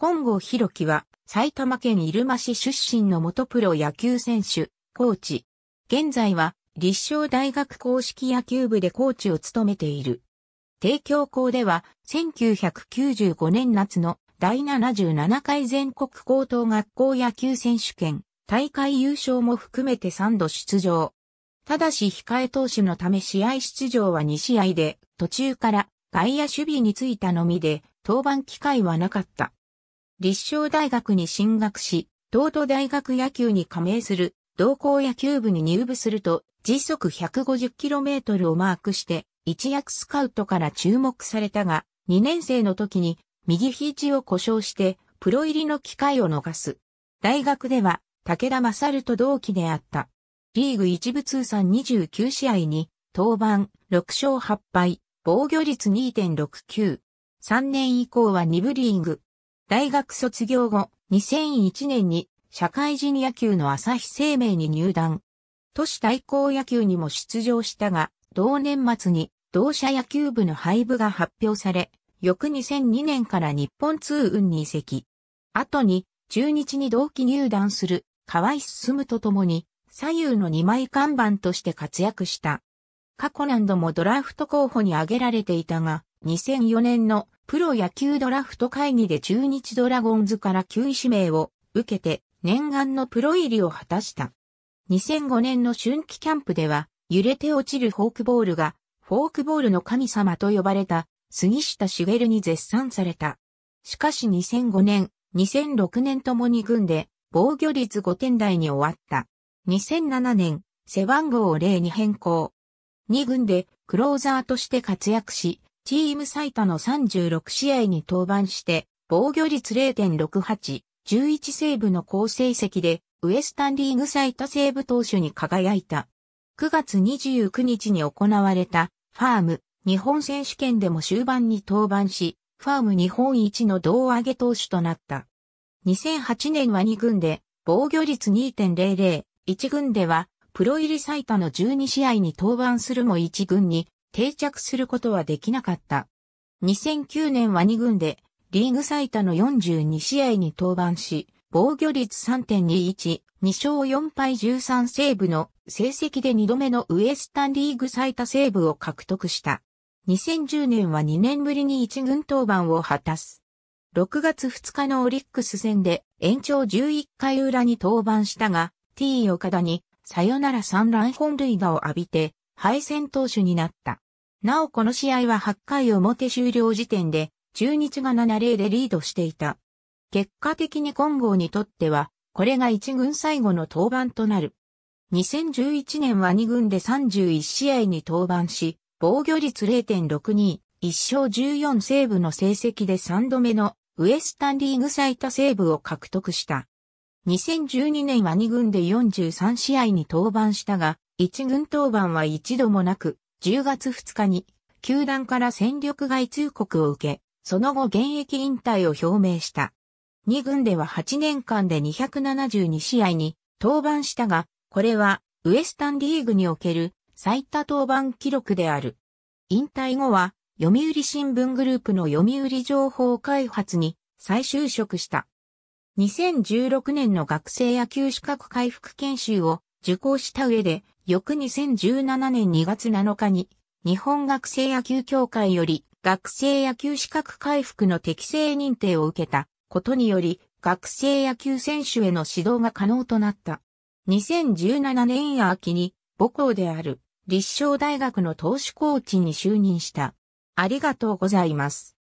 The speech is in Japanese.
金剛弘樹は埼玉県入間市出身の元プロ野球選手、コーチ。現在は立正大学公式野球部でコーチを務めている。帝京校では1995年夏の第77回全国高等学校野球選手権大会優勝も含めて3度出場。ただし控え投手のため試合出場は2試合で途中から外野守備についたのみで登板機会はなかった。立正大学に進学し、東都大学野球に加盟する同校野球部に入部すると、時速 150km をマークして、一躍スカウトから注目されたが、2年生の時に右肘を故障して、プロ入りの機会を逃す。大学では、武田勝と同期であった。リーグ一部通算29試合に、登板、6勝8敗、防御率2.69。3年以降は2部リーグ、大学卒業後、2001年に社会人野球の朝日生命に入団。都市対抗野球にも出場したが、同年末に同社野球部の廃部が発表され、翌2002年から日本通運に移籍。後に中日に同期入団する河合進とともに左右の2枚看板として活躍した。過去何度もドラフト候補に挙げられていたが、2004年のプロ野球ドラフト会議で中日ドラゴンズから9位指名を受けて念願のプロ入りを果たした。2005年の春季キャンプでは揺れて落ちるフォークボールがフォークボールの神様と呼ばれた杉下茂に絶賛された。しかし2005年、2006年ともに軍で防御率5点台に終わった。2007年、背番号を0に変更。2軍でクローザーとして活躍し、チーム最多の36試合に登板して、防御率0.68、11セーブの好成績で、ウエスタンリーグ最多セーブ投手に輝いた。9月29日に行われた、ファーム、日本選手権でも終盤に登板し、ファーム日本一の胴上げ投手となった。2008年は2軍で、防御率2.00、1軍では、プロ入り最多の12試合に登板するも1軍に定着することはできなかった。2009年は2軍でリーグ最多の42試合に登板し、防御率3.21、2勝4敗13セーブの成績で2度目のウエスタンリーグ最多セーブを獲得した。2010年は2年ぶりに1軍登板を果たす。6月2日のオリックス戦で延長11回裏に登板したが、T 岡田にさよなら3ラン本塁打を浴びて敗戦投手になった。なおこの試合は8回表終了時点で、中日が7例でリードしていた。結果的に金剛にとっては、これが1軍最後の登板となる。2011年は2軍で31試合に登板し、防御率0.62、1勝14セーブの成績で3度目のウエスタンリーグ最多セーブを獲得した。2012年は2軍で43試合に登板したが、一軍登板は一度もなく、10月2日に、球団から戦力外通告を受け、その後現役引退を表明した。二軍では8年間で272試合に登板したが、これはウエスタンリーグにおける最多登板記録である。引退後は読売新聞グループの読売情報開発に再就職した。2016年の学生野球資格回復研修を受講した上で翌2017年2月7日に、日本学生野球協会より学生野球資格回復の適正認定を受けたことにより、学生野球選手への指導が可能となった。2017年秋に母校である立正大学の投手コーチに就任した。ありがとうございます。